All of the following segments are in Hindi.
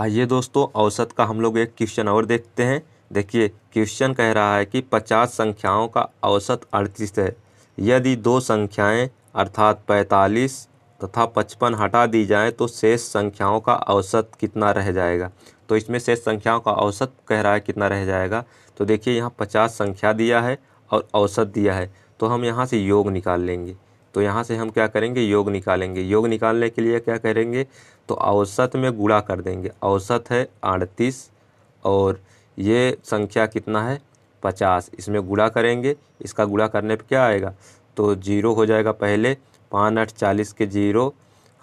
आइए दोस्तों औसत का हम लोग एक क्वेश्चन और देखते हैं देखिए क्वेश्चन कह रहा है कि पचास संख्याओं का औसत अड़तीस है यदि दो संख्याएं अर्थात पैंतालीस तथा पचपन हटा दी जाए तो शेष संख्याओं का औसत कितना रह जाएगा तो इसमें शेष संख्याओं का औसत कह रहा है कितना रह जाएगा तो देखिए यहाँ पचास संख्या दिया है और औसत दिया है तो हम यहाँ से योग निकाल लेंगे तो यहाँ से हम क्या करेंगे योग निकालेंगे योग निकालने के लिए क्या करेंगे तो औसत में गुड़ा कर देंगे औसत है अड़तीस और ये संख्या कितना है पचास इसमें गुड़ा करेंगे इसका गुड़ा करने पर क्या आएगा तो जीरो हो जाएगा पहले पाँच आठ चालीस के जीरो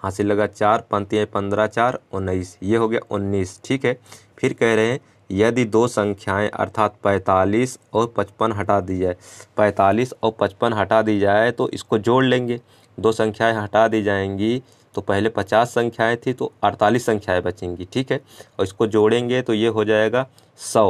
हासिल लगा चार पंतियाँ पंद्रह चार उन्नीस ये हो गया उन्नीस ठीक है फिर कह रहे हैं यदि दो संख्याएं अर्थात 45 और 55 हटा दी जाए 45 और 55 हटा दी जाए तो इसको जोड़ लेंगे दो संख्याएं हटा दी जाएंगी तो पहले 50 संख्याएं थी तो 48 संख्याएं बचेंगी ठीक है और इसको जोड़ेंगे तो ये हो जाएगा 100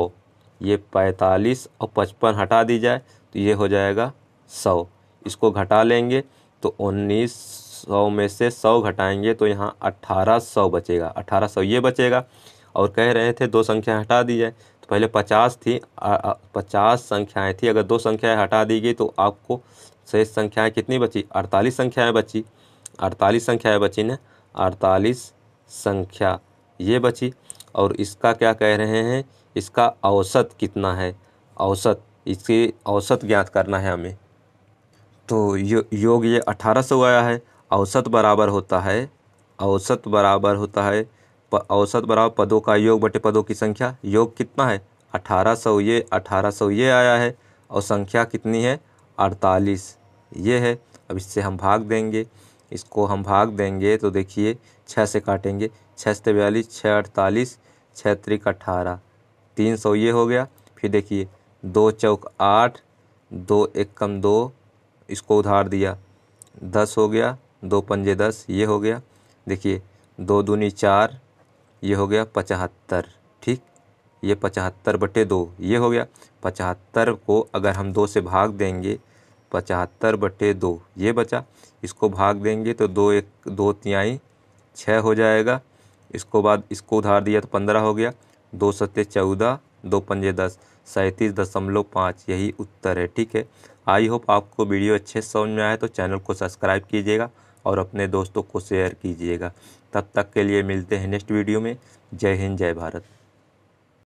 ये 45 और 55 हटा दी जाए तो ये हो जाएगा 100 इसको घटा लेंगे तो उन्नीस सौ में से सौ घटाएंगे तो यहाँ अट्ठारह सौ बचेगा अट्ठारह सौ ये बचेगा और कह रहे थे दो संख्या हटा दी जाए तो पहले पचास थी पचास संख्याएँ थी अगर दो संख्याएँ हटा दी गई तो आपको शेष संख्याएँ कितनी बची अड़तालीस संख्याएँ बची अड़तालीस संख्याएँ बची ना अड़तालीस संख्या ये बची और इसका क्या कह रहे हैं इसका औसत कितना है औसत इसकी औसत ज्ञात करना है हमें तो यो, योग ये अठारह सौ आया है औसत बराबर होता है औसत बराबर होता है औसत बराबर पदों का योग बटे पदों की संख्या योग कितना है अठारह सौ ये अठारह सौ ये आया है और संख्या कितनी है अड़तालीस ये है अब इससे हम भाग देंगे इसको हम भाग देंगे तो देखिए छः से काटेंगे छः से बयालीस छः अड़तालीस छः त्रिक अठारह तीन सौ ये हो गया फिर देखिए दो चौक आठ दो एक कम दो इसको उधार दिया दस हो गया दो पंजे दस ये हो गया देखिए दो दूनी चार ये हो गया पचहत्तर ठीक ये पचहत्तर बटे दो ये हो गया पचहत्तर को अगर हम दो से भाग देंगे पचहत्तर बटे दो ये बचा इसको भाग देंगे तो दो एक दो तिहाई छः हो जाएगा इसको बाद इसको उधार दिया तो पंद्रह हो गया दो सत्य चौदह दो पंजे दस सैंतीस दशमलव पाँच यही उत्तर है ठीक है आई होप आपको वीडियो अच्छे समझ में आए तो चैनल को सब्सक्राइब कीजिएगा और अपने दोस्तों को शेयर कीजिएगा तब तक के लिए मिलते हैं नेक्स्ट वीडियो में जय हिंद जय भारत